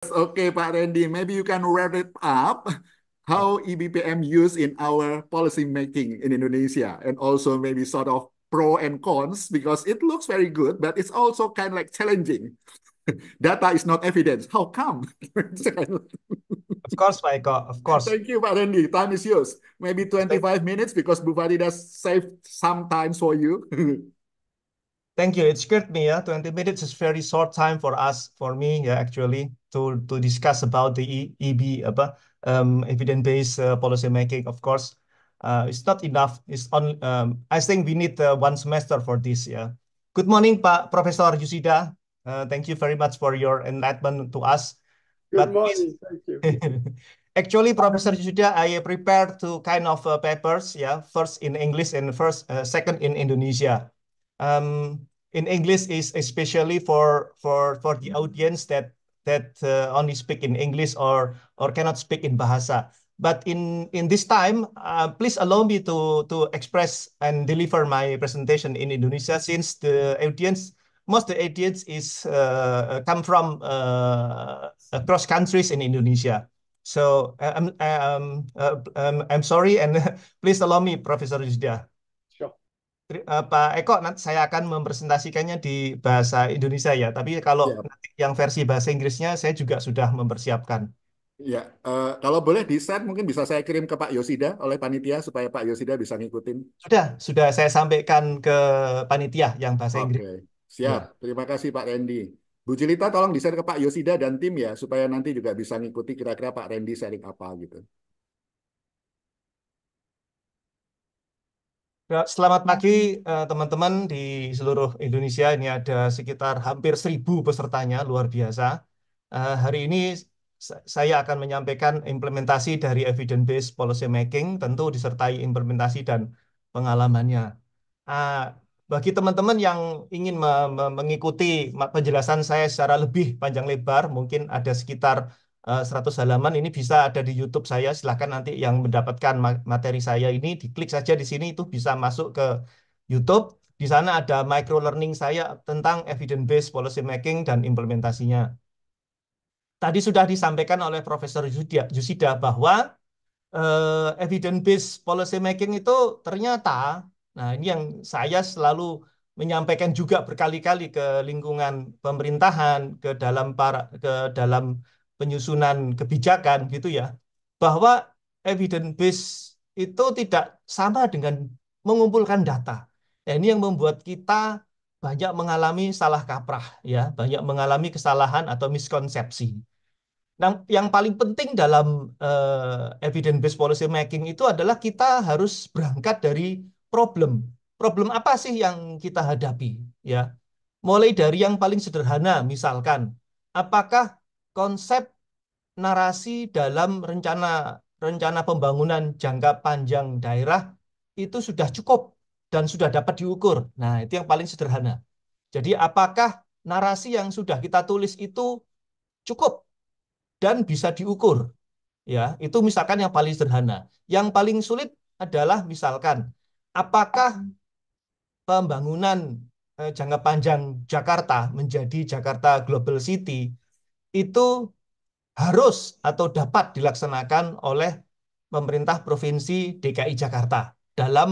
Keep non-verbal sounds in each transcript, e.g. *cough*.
Okay, Pak Randy, maybe you can wrap it up how EBPM used in our policy making in Indonesia and also maybe sort of pro and cons because it looks very good, but it's also kind of like challenging. *laughs* Data is not evidence. How come? *laughs* of course, Michael. Of course. Thank you, Pak Randy. Time is yours. Maybe 25 minutes because Bufari does save some time for you. *laughs* Thank you. It scared me. Yeah, 20 minutes is very short time for us, for me, yeah, actually, to, to discuss about the EB, um, evidence-based uh, policy making. Of course, uh, it's not enough. It's on. Um, I think we need uh, one semester for this. Yeah. Good morning, Pa Professor Yusida. Uh, thank you very much for your enlightenment to us. Good but morning. Thank you. *laughs* actually, Professor Yusida, I prepared two kind of uh, papers. Yeah, first in English and first uh, second in Indonesia. Um, in English is especially for for for the audience that that uh, only speak in English or or cannot speak in Bahasa. But in in this time, uh, please allow me to to express and deliver my presentation in Indonesia since the audience most the audience is uh, come from uh, across countries in Indonesia. So uh, I'm I'm um, I'm, uh, um, I'm sorry and *laughs* please allow me, Professor Rizda. Eh, Pak Eko, nanti saya akan mempresentasikannya di bahasa Indonesia ya. Tapi kalau ya. nanti yang versi bahasa Inggrisnya, saya juga sudah mempersiapkan. Ya, uh, kalau boleh di mungkin bisa saya kirim ke Pak Yosida oleh panitia supaya Pak Yosida bisa ngikutin. Sudah, sudah saya sampaikan ke panitia yang bahasa okay. Inggris. Siap, ya. terima kasih Pak Randy. Bu Cilita tolong di share ke Pak Yosida dan tim ya supaya nanti juga bisa ngikuti kira-kira Pak Randy sharing apa gitu. Ya, selamat pagi eh, teman-teman di seluruh Indonesia. Ini ada sekitar hampir seribu pesertanya, luar biasa. Eh, hari ini saya akan menyampaikan implementasi dari evidence-based policy making, tentu disertai implementasi dan pengalamannya. Ah, bagi teman-teman yang ingin mengikuti penjelasan saya secara lebih panjang lebar, mungkin ada sekitar 100 eh, halaman ini bisa ada di YouTube saya. Silahkan nanti yang mendapatkan materi saya ini diklik saja di sini itu bisa masuk ke YouTube. Di sana ada micro learning saya tentang evidence based policy making dan implementasinya. Tadi sudah disampaikan oleh Profesor Yusida bahwa eh, evidence based policy making itu ternyata nah ini yang saya selalu menyampaikan juga berkali-kali ke lingkungan pemerintahan, ke dalam para ke dalam penyusunan kebijakan gitu ya, bahwa evidence base itu tidak sama dengan mengumpulkan data. Nah, ini yang membuat kita banyak mengalami salah kaprah ya, banyak mengalami kesalahan atau miskonsepsi. Nah, yang paling penting dalam uh, evidence based policy making itu adalah kita harus berangkat dari problem. Problem apa sih yang kita hadapi ya? Mulai dari yang paling sederhana misalkan apakah konsep narasi dalam rencana rencana pembangunan jangka panjang daerah itu sudah cukup dan sudah dapat diukur. Nah, itu yang paling sederhana. Jadi apakah narasi yang sudah kita tulis itu cukup dan bisa diukur? Ya, itu misalkan yang paling sederhana. Yang paling sulit adalah misalkan apakah pembangunan eh, jangka panjang Jakarta menjadi Jakarta Global City itu harus atau dapat dilaksanakan oleh pemerintah Provinsi DKI Jakarta dalam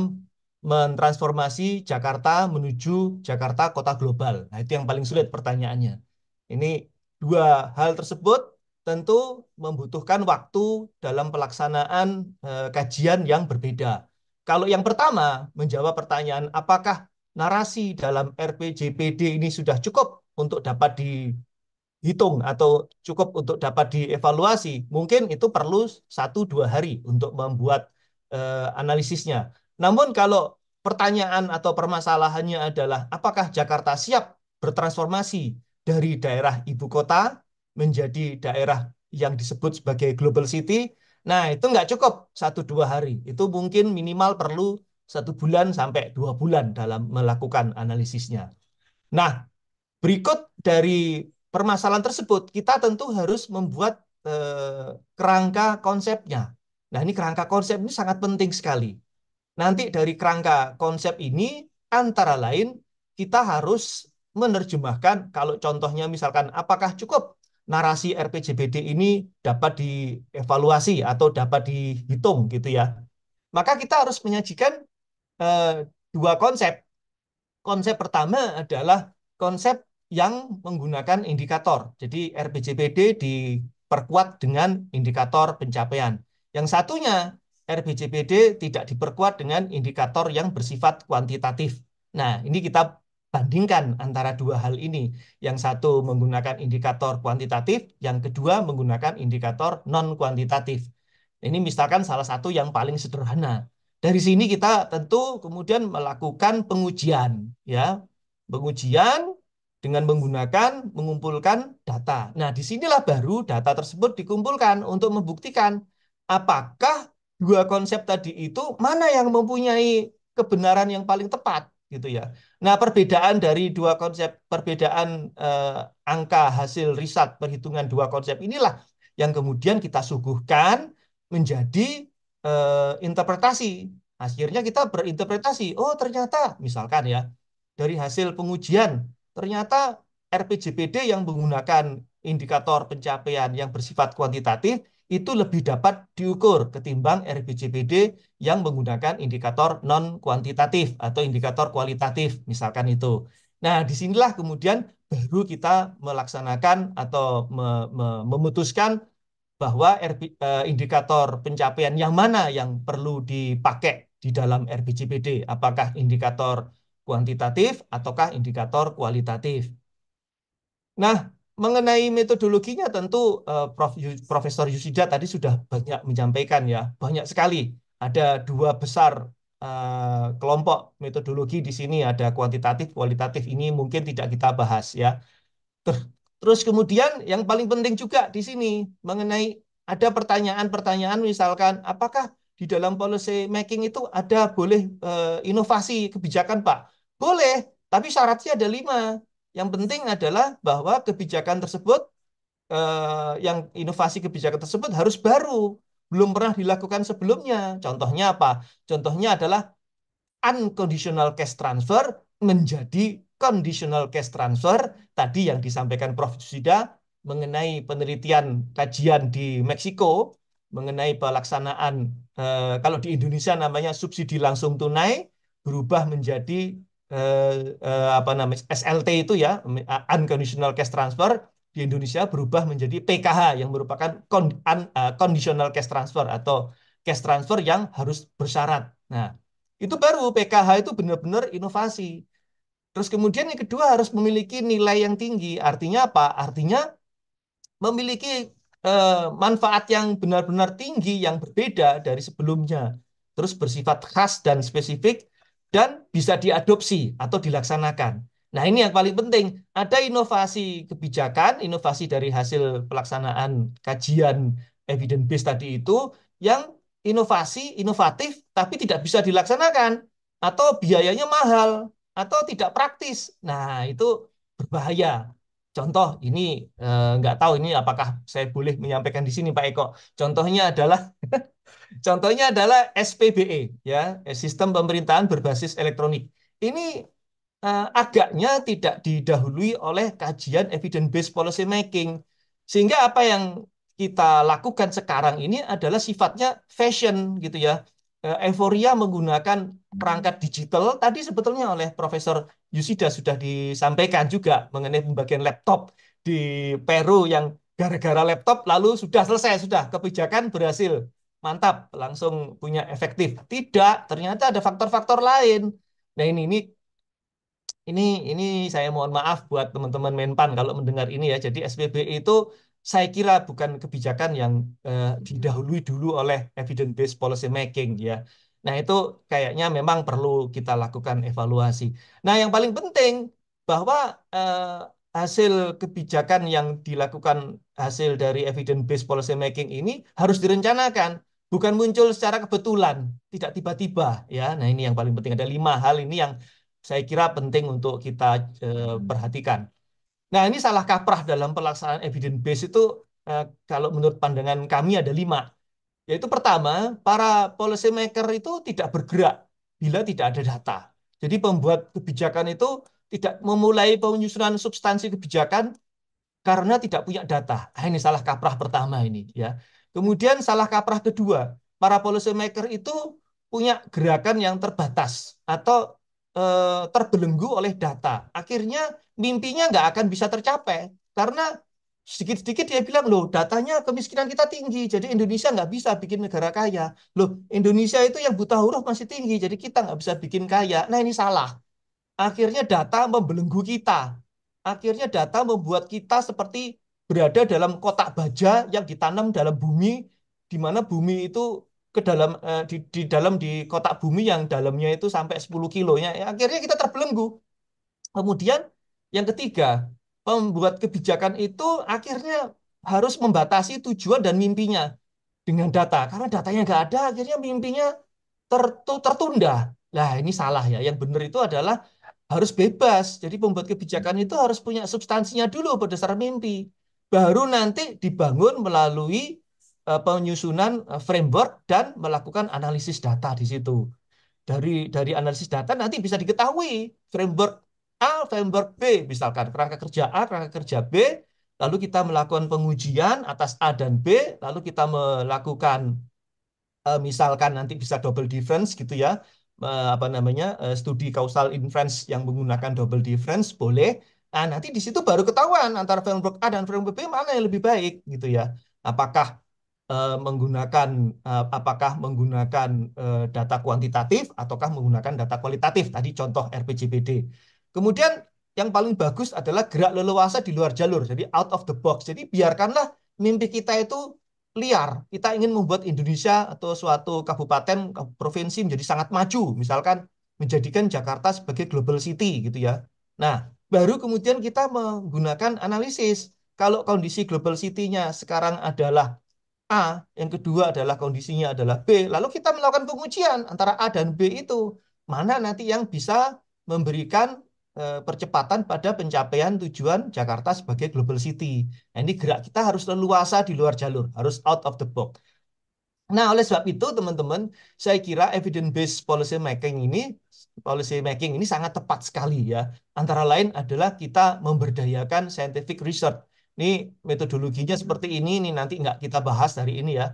mentransformasi Jakarta menuju Jakarta kota global. Nah, itu yang paling sulit pertanyaannya. Ini dua hal tersebut tentu membutuhkan waktu dalam pelaksanaan e, kajian yang berbeda. Kalau yang pertama menjawab pertanyaan apakah narasi dalam RPJPD ini sudah cukup untuk dapat di hitung atau cukup untuk dapat dievaluasi, mungkin itu perlu satu dua hari untuk membuat eh, analisisnya. Namun kalau pertanyaan atau permasalahannya adalah apakah Jakarta siap bertransformasi dari daerah ibu kota menjadi daerah yang disebut sebagai global city, nah itu nggak cukup satu dua hari. Itu mungkin minimal perlu satu bulan sampai dua bulan dalam melakukan analisisnya. Nah, berikut dari permasalahan tersebut, kita tentu harus membuat e, kerangka konsepnya. Nah, ini kerangka konsep ini sangat penting sekali. Nanti dari kerangka konsep ini antara lain kita harus menerjemahkan kalau contohnya misalkan apakah cukup narasi RPJBD ini dapat dievaluasi atau dapat dihitung gitu ya. Maka kita harus menyajikan e, dua konsep. Konsep pertama adalah konsep yang menggunakan indikator. Jadi RBJPD diperkuat dengan indikator pencapaian. Yang satunya RBJPD tidak diperkuat dengan indikator yang bersifat kuantitatif. Nah, ini kita bandingkan antara dua hal ini. Yang satu menggunakan indikator kuantitatif, yang kedua menggunakan indikator non-kuantitatif. Ini misalkan salah satu yang paling sederhana. Dari sini kita tentu kemudian melakukan pengujian, ya, pengujian dengan menggunakan mengumpulkan data. Nah, disinilah baru data tersebut dikumpulkan untuk membuktikan apakah dua konsep tadi itu mana yang mempunyai kebenaran yang paling tepat gitu ya. Nah, perbedaan dari dua konsep, perbedaan eh, angka hasil riset perhitungan dua konsep inilah yang kemudian kita suguhkan menjadi eh, interpretasi. Akhirnya kita berinterpretasi, oh ternyata misalkan ya dari hasil pengujian ternyata RPJPD yang menggunakan indikator pencapaian yang bersifat kuantitatif itu lebih dapat diukur ketimbang RPJPD yang menggunakan indikator non kuantitatif atau indikator kualitatif misalkan itu. Nah, disinilah kemudian baru kita melaksanakan atau me me memutuskan bahwa RP, eh, indikator pencapaian yang mana yang perlu dipakai di dalam RPJPD. apakah indikator kuantitatif ataukah indikator kualitatif. Nah, mengenai metodologinya tentu uh, Prof. Profesor Yusida tadi sudah banyak menyampaikan ya, banyak sekali. Ada dua besar uh, kelompok metodologi di sini, ada kuantitatif, kualitatif ini mungkin tidak kita bahas ya. Terus kemudian yang paling penting juga di sini mengenai ada pertanyaan-pertanyaan misalkan apakah di dalam policy making itu ada boleh uh, inovasi kebijakan Pak? Boleh, tapi syaratnya ada lima. Yang penting adalah bahwa kebijakan tersebut, eh, yang inovasi kebijakan tersebut harus baru, belum pernah dilakukan sebelumnya. Contohnya apa? Contohnya adalah unconditional cash transfer menjadi conditional cash transfer tadi yang disampaikan Prof. Sida mengenai penelitian kajian di Meksiko mengenai pelaksanaan eh, kalau di Indonesia namanya subsidi langsung tunai berubah menjadi Eh, eh, apa namanya SLT itu ya unconditional cash transfer di Indonesia berubah menjadi PKH yang merupakan eh, conditional cash transfer atau cash transfer yang harus bersyarat. Nah, itu baru PKH itu benar-benar inovasi. Terus kemudian yang kedua harus memiliki nilai yang tinggi. Artinya apa? Artinya memiliki eh, manfaat yang benar-benar tinggi yang berbeda dari sebelumnya. Terus bersifat khas dan spesifik dan bisa diadopsi atau dilaksanakan. Nah, ini yang paling penting. Ada inovasi kebijakan, inovasi dari hasil pelaksanaan kajian evidence base tadi itu yang inovasi inovatif tapi tidak bisa dilaksanakan atau biayanya mahal atau tidak praktis. Nah, itu berbahaya. Contoh ini eh, nggak tahu ini apakah saya boleh menyampaikan di sini Pak Eko. Contohnya adalah *laughs* contohnya adalah SPBE ya, eh, sistem pemerintahan berbasis elektronik. Ini eh, agaknya tidak didahului oleh kajian evidence based policy making. Sehingga apa yang kita lakukan sekarang ini adalah sifatnya fashion gitu ya. Eh, euforia menggunakan perangkat digital tadi sebetulnya oleh Profesor Yusida sudah disampaikan juga mengenai pembagian laptop di Peru yang gara-gara laptop lalu sudah selesai sudah kebijakan berhasil mantap langsung punya efektif tidak ternyata ada faktor-faktor lain nah ini ini ini ini saya mohon maaf buat teman-teman Menpan kalau mendengar ini ya jadi SPB e itu saya kira bukan kebijakan yang uh, didahului dulu oleh evidence based policy making ya. Nah, itu kayaknya memang perlu kita lakukan evaluasi. Nah, yang paling penting bahwa uh, hasil kebijakan yang dilakukan hasil dari evidence based policy making ini harus direncanakan bukan muncul secara kebetulan tidak tiba-tiba ya nah ini yang paling penting ada lima hal ini yang saya kira penting untuk kita uh, perhatikan Nah, ini salah kaprah dalam pelaksanaan evidence base itu eh, kalau menurut pandangan kami ada lima. Yaitu pertama, para policy maker itu tidak bergerak bila tidak ada data. Jadi pembuat kebijakan itu tidak memulai penyusunan substansi kebijakan karena tidak punya data. Nah, ini salah kaprah pertama ini ya. Kemudian salah kaprah kedua, para policy maker itu punya gerakan yang terbatas atau Eh, terbelenggu oleh data. Akhirnya mimpinya nggak akan bisa tercapai karena sedikit-sedikit dia bilang loh datanya kemiskinan kita tinggi jadi Indonesia nggak bisa bikin negara kaya loh Indonesia itu yang buta huruf masih tinggi jadi kita nggak bisa bikin kaya nah ini salah akhirnya data membelenggu kita akhirnya data membuat kita seperti berada dalam kotak baja yang ditanam dalam bumi di mana bumi itu ke dalam eh, di, di dalam di kotak bumi yang dalamnya itu sampai 10 kilonya ya, akhirnya kita terbelenggu kemudian yang ketiga pembuat kebijakan itu akhirnya harus membatasi tujuan dan mimpinya dengan data karena datanya nggak ada akhirnya mimpinya tertunda lah ini salah ya yang benar itu adalah harus bebas jadi pembuat kebijakan itu harus punya substansinya dulu berdasar mimpi baru nanti dibangun melalui Eh, penyusunan eh, framework dan melakukan analisis data di situ. Dari dari analisis data nanti bisa diketahui framework A, framework B misalkan kerangka kerja A, kerangka kerja B, lalu kita melakukan pengujian atas A dan B, lalu kita melakukan eh, misalkan nanti bisa double difference gitu ya. apa namanya? studi causal inference yang menggunakan double difference boleh. Nah, nanti di situ baru ketahuan antara framework A dan framework B mana yang lebih baik gitu ya. Apakah Eh, menggunakan uh, apakah menggunakan uh, data kuantitatif ataukah menggunakan data kualitatif tadi contoh RPJBD. Kemudian yang paling bagus adalah gerak leluasa di luar jalur, jadi out of the box. Jadi biarkanlah mimpi kita itu liar. Kita ingin membuat Indonesia atau suatu kabupaten, provinsi menjadi sangat maju, misalkan menjadikan Jakarta sebagai global city gitu ya. Nah, baru kemudian kita menggunakan analisis. Kalau kondisi global city-nya sekarang adalah A, yang kedua adalah kondisinya adalah B. Lalu kita melakukan pengujian antara A dan B itu. Mana nanti yang bisa memberikan e, percepatan pada pencapaian tujuan Jakarta sebagai global city. Nah, ini gerak kita harus leluasa di luar jalur, harus out of the box. Nah, oleh sebab itu teman-teman, saya kira evidence based policy making ini policy making ini sangat tepat sekali ya. Antara lain adalah kita memberdayakan scientific research ini metodologinya seperti ini, ini nanti nggak kita bahas dari ini ya.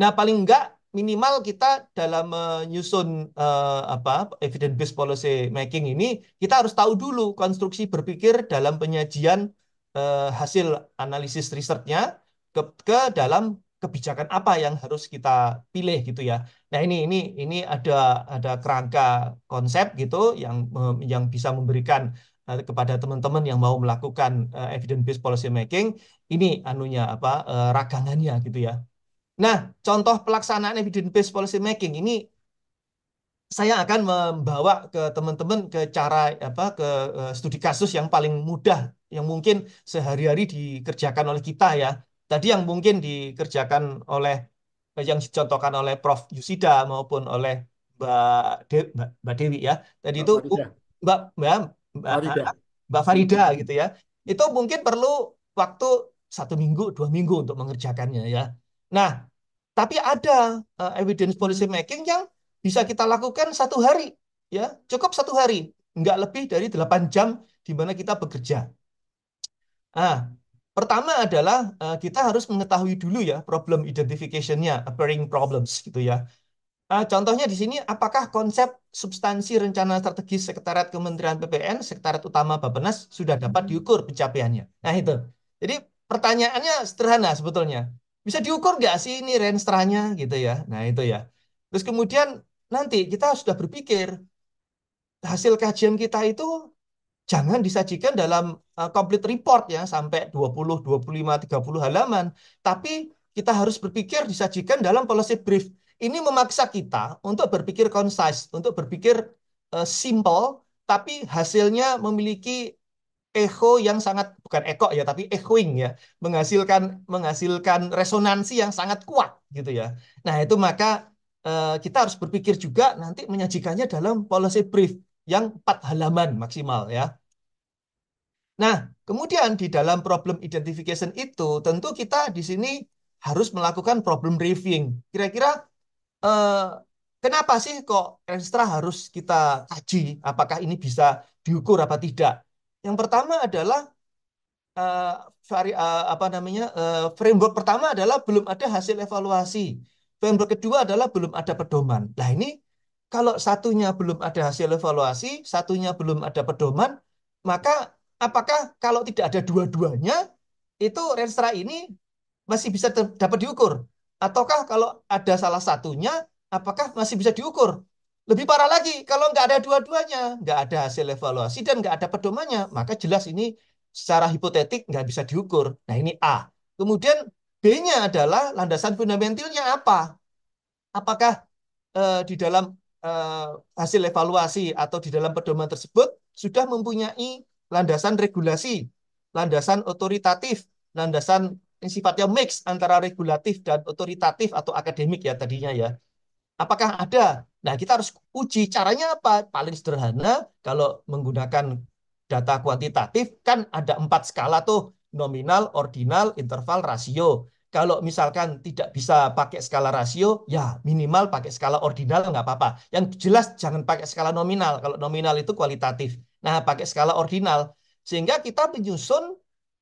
Nah paling nggak minimal kita dalam menyusun uh, apa evidence based policy making ini kita harus tahu dulu konstruksi berpikir dalam penyajian uh, hasil analisis risetnya ke, ke dalam kebijakan apa yang harus kita pilih gitu ya. Nah ini ini ini ada ada kerangka konsep gitu yang yang bisa memberikan Eh, kepada teman-teman yang mau melakukan uh, evidence based policy making ini anunya apa uh, ragangannya gitu ya. Nah, contoh pelaksanaan evidence based policy making ini saya akan membawa ke teman-teman ke cara apa ke uh, studi kasus yang paling mudah yang mungkin sehari-hari dikerjakan oleh kita ya. Tadi yang mungkin dikerjakan oleh yang dicontohkan oleh Prof Yusida maupun oleh Mbak, De Mbak, Dewi ya. Tadi Mbak itu Mbak, Mbak Mbak Farida. Mbak Farida gitu ya. Itu mungkin perlu waktu satu minggu, dua minggu untuk mengerjakannya ya. Nah, tapi ada uh, evidence policy hmm. making yang bisa kita lakukan satu hari ya, cukup satu hari, nggak lebih dari delapan jam di mana kita bekerja. Nah, pertama adalah uh, kita harus mengetahui dulu ya problem identification-nya, appearing problems gitu ya. Uh, contohnya di sini, apakah konsep substansi rencana strategis Sekretariat Kementerian PPN, Sekretariat Utama Bapenas, sudah dapat hmm. diukur pencapaiannya? Nah itu. Jadi pertanyaannya sederhana sebetulnya. Bisa diukur nggak sih ini renstranya gitu ya? Nah itu ya. Terus kemudian nanti kita sudah berpikir, hasil kajian kita itu jangan disajikan dalam uh, complete report ya, sampai 20, 25, 30 halaman. Tapi kita harus berpikir disajikan dalam policy brief ini memaksa kita untuk berpikir concise, untuk berpikir uh, simple, tapi hasilnya memiliki echo yang sangat bukan echo ya, tapi echoing ya, menghasilkan menghasilkan resonansi yang sangat kuat gitu ya. Nah itu maka uh, kita harus berpikir juga nanti menyajikannya dalam policy brief yang empat halaman maksimal ya. Nah, kemudian di dalam problem identification itu tentu kita di sini harus melakukan problem briefing. Kira-kira Eh, kenapa sih kok Enstra harus kita kaji apakah ini bisa diukur apa tidak? Yang pertama adalah eh, vari, eh, apa namanya eh, framework pertama adalah belum ada hasil evaluasi. Framework kedua adalah belum ada pedoman. Nah ini kalau satunya belum ada hasil evaluasi, satunya belum ada pedoman, maka apakah kalau tidak ada dua-duanya itu Renstra ini masih bisa dapat diukur? Ataukah kalau ada salah satunya, apakah masih bisa diukur? Lebih parah lagi, kalau nggak ada dua-duanya, nggak ada hasil evaluasi dan nggak ada pedomannya, maka jelas ini secara hipotetik nggak bisa diukur. Nah ini A. Kemudian B-nya adalah landasan fundamentalnya apa? Apakah eh, di dalam eh, hasil evaluasi atau di dalam pedoman tersebut sudah mempunyai landasan regulasi, landasan otoritatif, landasan yang sifatnya mix antara regulatif dan otoritatif atau akademik ya tadinya ya. Apakah ada? Nah, kita harus uji caranya apa? Paling sederhana kalau menggunakan data kuantitatif kan ada empat skala tuh nominal, ordinal, interval, rasio. Kalau misalkan tidak bisa pakai skala rasio, ya minimal pakai skala ordinal nggak apa-apa. Yang jelas jangan pakai skala nominal. Kalau nominal itu kualitatif. Nah, pakai skala ordinal. Sehingga kita menyusun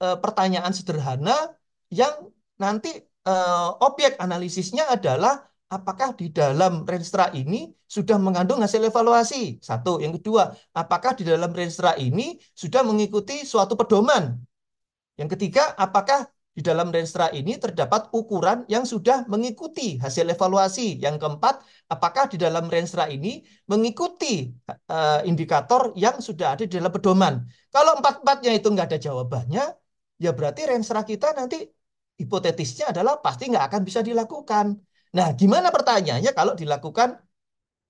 e, pertanyaan sederhana yang nanti uh, objek analisisnya adalah apakah di dalam renstra ini sudah mengandung hasil evaluasi? Satu. Yang kedua, apakah di dalam renstra ini sudah mengikuti suatu pedoman? Yang ketiga, apakah di dalam renstra ini terdapat ukuran yang sudah mengikuti hasil evaluasi. Yang keempat, apakah di dalam renstra ini mengikuti uh, indikator yang sudah ada di dalam pedoman. Kalau empat-empatnya itu nggak ada jawabannya, ya berarti renstra kita nanti hipotetisnya adalah pasti nggak akan bisa dilakukan. Nah, gimana pertanyaannya kalau dilakukan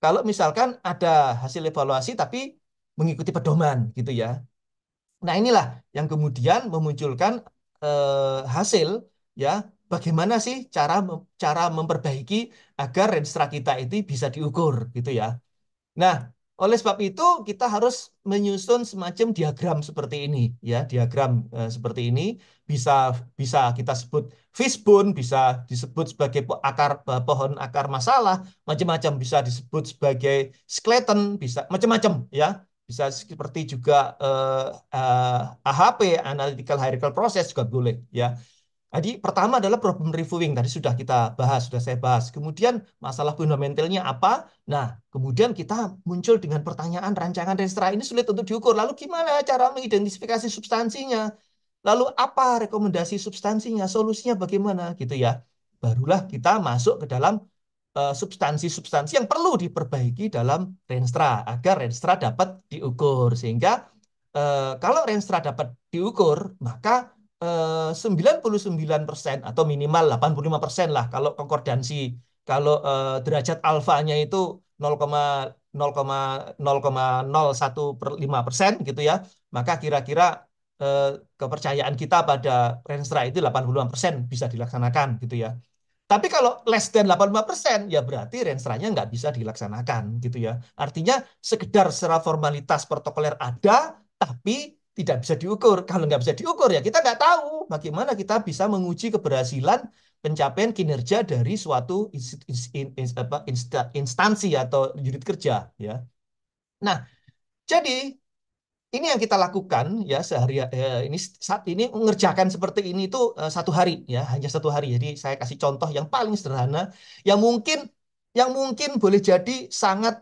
kalau misalkan ada hasil evaluasi tapi mengikuti pedoman gitu ya. Nah, inilah yang kemudian memunculkan eh, hasil ya bagaimana sih cara cara memperbaiki agar renstra kita itu bisa diukur gitu ya. Nah, oleh sebab itu kita harus menyusun semacam diagram seperti ini ya, diagram uh, seperti ini bisa bisa kita sebut fishbone, bisa disebut sebagai akar eh, pohon akar masalah, macam-macam bisa disebut sebagai skeleton, bisa macam-macam ya. Bisa seperti juga uh, eh, uh, AHP, analytical hierarchical process juga boleh ya. Jadi pertama adalah problem reviewing tadi sudah kita bahas, sudah saya bahas. Kemudian masalah fundamentalnya apa? Nah, kemudian kita muncul dengan pertanyaan rancangan restra ini sulit untuk diukur. Lalu gimana cara mengidentifikasi substansinya? Lalu apa rekomendasi substansinya? Solusinya bagaimana gitu ya? Barulah kita masuk ke dalam eh, substansi-substansi yang perlu diperbaiki dalam renstra agar renstra dapat diukur sehingga eh, kalau renstra dapat diukur maka 99% eh, atau minimal 85% lah kalau konkordansi kalau eh, derajat alfanya itu 0,0,001 per 5 persen gitu ya maka kira-kira eh, kepercayaan kita pada Renstra itu 85 persen bisa dilaksanakan gitu ya tapi kalau less than 85 persen ya berarti rensra-nya nggak bisa dilaksanakan gitu ya artinya sekedar secara formalitas protokoler ada tapi tidak bisa diukur. Kalau nggak bisa diukur ya kita nggak tahu bagaimana kita bisa menguji keberhasilan pencapaian kinerja dari suatu instansi atau unit kerja ya. Nah, jadi ini yang kita lakukan ya sehari eh, ini saat ini mengerjakan seperti ini itu eh, satu hari ya hanya satu hari jadi saya kasih contoh yang paling sederhana yang mungkin yang mungkin boleh jadi sangat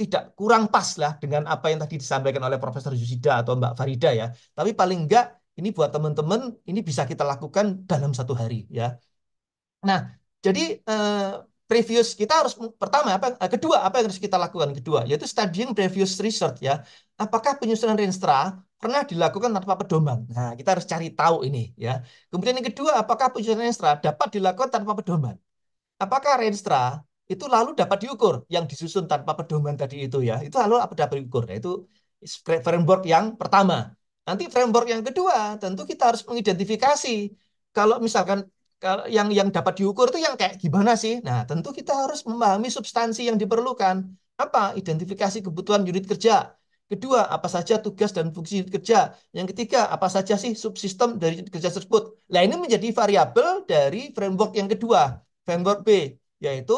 tidak kurang pas lah dengan apa yang tadi disampaikan oleh Profesor Yusida atau Mbak Farida ya. Tapi paling enggak ini buat teman-teman ini bisa kita lakukan dalam satu hari ya. Nah, jadi eh, previous kita harus pertama apa eh, kedua apa yang harus kita lakukan kedua yaitu studying previous research ya. Apakah penyusunan Renstra pernah dilakukan tanpa pedoman? Nah, kita harus cari tahu ini ya. Kemudian yang kedua, apakah penyusunan Renstra dapat dilakukan tanpa pedoman? Apakah Renstra itu lalu dapat diukur yang disusun tanpa pedoman tadi itu ya itu lalu apa dapat diukur nah, itu framework yang pertama nanti framework yang kedua tentu kita harus mengidentifikasi kalau misalkan yang yang dapat diukur itu yang kayak gimana sih nah tentu kita harus memahami substansi yang diperlukan apa identifikasi kebutuhan unit kerja kedua apa saja tugas dan fungsi unit kerja yang ketiga apa saja sih subsistem dari unit kerja tersebut nah ini menjadi variabel dari framework yang kedua framework B yaitu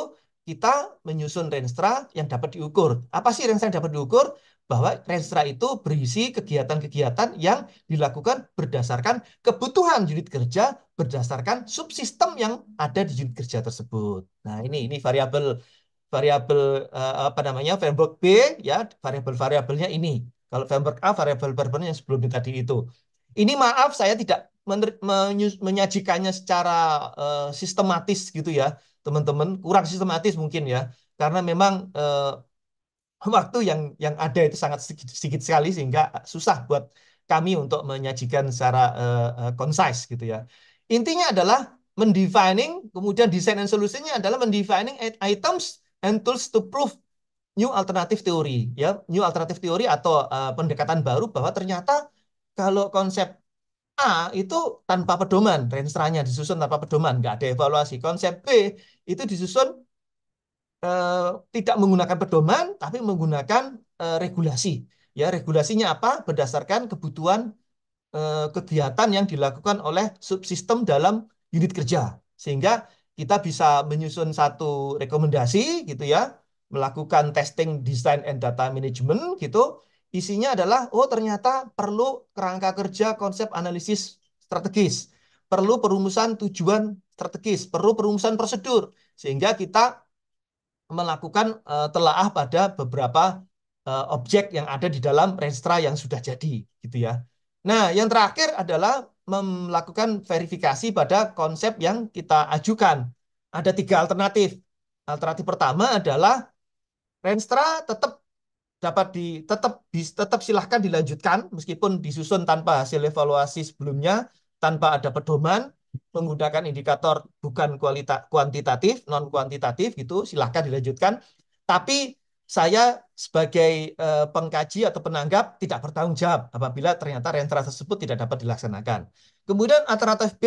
kita menyusun Renstra yang dapat diukur. Apa sih Renstra yang dapat diukur? Bahwa Renstra itu berisi kegiatan-kegiatan yang dilakukan berdasarkan kebutuhan unit kerja, berdasarkan subsistem yang ada di unit kerja tersebut. Nah, ini ini variabel variabel uh, apa namanya? framework B ya, variabel-variabelnya ini. Kalau framework A variabel variabelnya yang sebelumnya tadi itu. Ini maaf saya tidak menyajikannya secara uh, sistematis gitu ya teman-teman kurang sistematis mungkin ya karena memang eh, waktu yang yang ada itu sangat sedikit, sedikit sekali sehingga susah buat kami untuk menyajikan secara eh, eh concise gitu ya intinya adalah mendefining kemudian desain and solusinya adalah mendefining items and tools to prove new alternative theory ya new alternative theory atau eh, pendekatan baru bahwa ternyata kalau konsep A itu tanpa pedoman, renstranya disusun tanpa pedoman, nggak ada evaluasi. Konsep B itu disusun eh, tidak menggunakan pedoman, tapi menggunakan eh, regulasi. Ya, regulasinya apa? Berdasarkan kebutuhan eh, kegiatan yang dilakukan oleh subsistem dalam unit kerja, sehingga kita bisa menyusun satu rekomendasi, gitu ya, melakukan testing design and data management, gitu, Isinya adalah, oh ternyata perlu kerangka kerja konsep analisis strategis. Perlu perumusan tujuan strategis. Perlu perumusan prosedur. Sehingga kita melakukan uh, telaah pada beberapa uh, objek yang ada di dalam renstra yang sudah jadi. gitu ya. Nah, yang terakhir adalah melakukan verifikasi pada konsep yang kita ajukan. Ada tiga alternatif. Alternatif pertama adalah Renstra tetap dapat di tetap tetap silahkan dilanjutkan meskipun disusun tanpa hasil evaluasi sebelumnya tanpa ada pedoman menggunakan indikator bukan kualita, kuantitatif non kuantitatif gitu silahkan dilanjutkan tapi saya sebagai eh, pengkaji atau penanggap tidak bertanggung jawab apabila ternyata rentra tersebut tidak dapat dilaksanakan kemudian alternatif B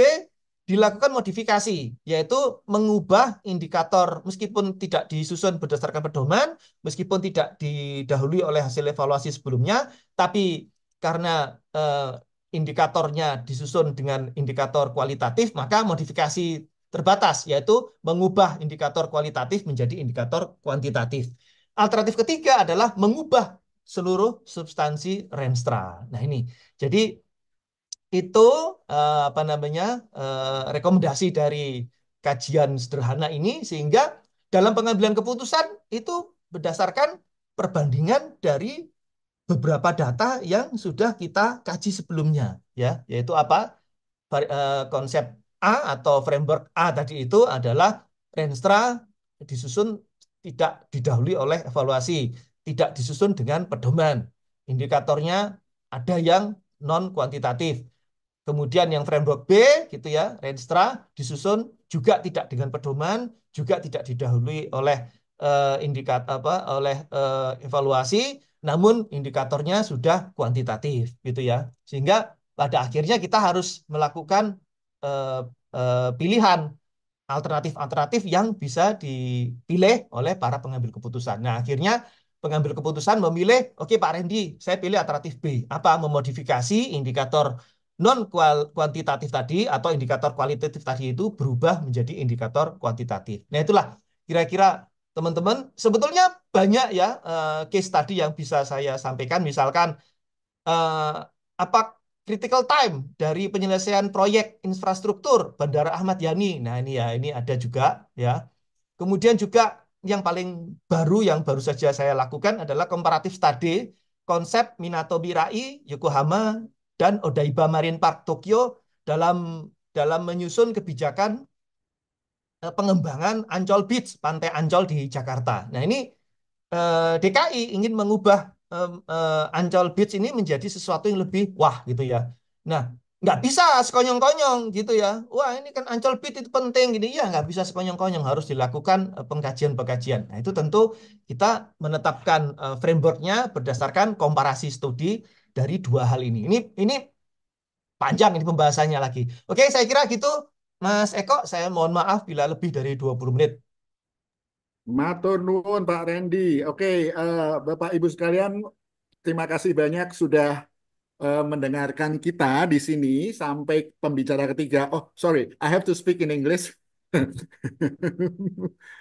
dilakukan modifikasi, yaitu mengubah indikator meskipun tidak disusun berdasarkan pedoman, meskipun tidak didahului oleh hasil evaluasi sebelumnya, tapi karena eh, indikatornya disusun dengan indikator kualitatif, maka modifikasi terbatas, yaitu mengubah indikator kualitatif menjadi indikator kuantitatif. Alternatif ketiga adalah mengubah seluruh substansi Renstra. Nah ini, jadi itu uh, apa namanya uh, rekomendasi dari kajian sederhana ini sehingga dalam pengambilan keputusan itu berdasarkan perbandingan dari beberapa data yang sudah kita kaji sebelumnya ya yaitu apa eh, konsep A atau framework A tadi itu adalah Renstra disusun tidak didahului oleh evaluasi, tidak disusun dengan pedoman. Indikatornya ada yang non kuantitatif, Kemudian yang framework B gitu ya, Renstra disusun juga tidak dengan pedoman, juga tidak didahului oleh uh, eh, indikat apa oleh uh, evaluasi, namun indikatornya sudah kuantitatif gitu ya. Sehingga pada akhirnya kita harus melakukan uh, uh, pilihan alternatif-alternatif yang bisa dipilih oleh para pengambil keputusan. Nah, akhirnya pengambil keputusan memilih, oke okay, Pak Rendi, saya pilih alternatif B. Apa? Memodifikasi indikator non kuantitatif tadi atau indikator kualitatif tadi itu berubah menjadi indikator kuantitatif. Nah itulah kira-kira teman-teman sebetulnya banyak ya uh, case tadi yang bisa saya sampaikan misalkan uh, apa critical time dari penyelesaian proyek infrastruktur Bandara Ahmad Yani. Nah ini ya ini ada juga ya. Kemudian juga yang paling baru yang baru saja saya lakukan adalah komparatif study konsep Minato Birai, Yokohama dan Odaiba Marine Park Tokyo dalam dalam menyusun kebijakan eh, pengembangan Ancol Beach, pantai Ancol di Jakarta. Nah ini eh, DKI ingin mengubah eh, Ancol Beach ini menjadi sesuatu yang lebih wah gitu ya. Nah nggak bisa sekonyong-konyong gitu ya. Wah ini kan Ancol Beach itu penting gini ya nggak bisa sekonyong-konyong harus dilakukan pengkajian-pengkajian. Nah itu tentu kita menetapkan frameworknya berdasarkan komparasi studi dari dua hal ini. Ini ini panjang ini pembahasannya lagi. Oke, saya kira gitu Mas Eko, saya mohon maaf bila lebih dari 20 menit. Matur nuwun Pak Randy. Oke, uh, Bapak Ibu sekalian, terima kasih banyak sudah eh, mendengarkan kita di sini sampai pembicara ketiga. Oh, sorry, I have to speak in English. *laughs*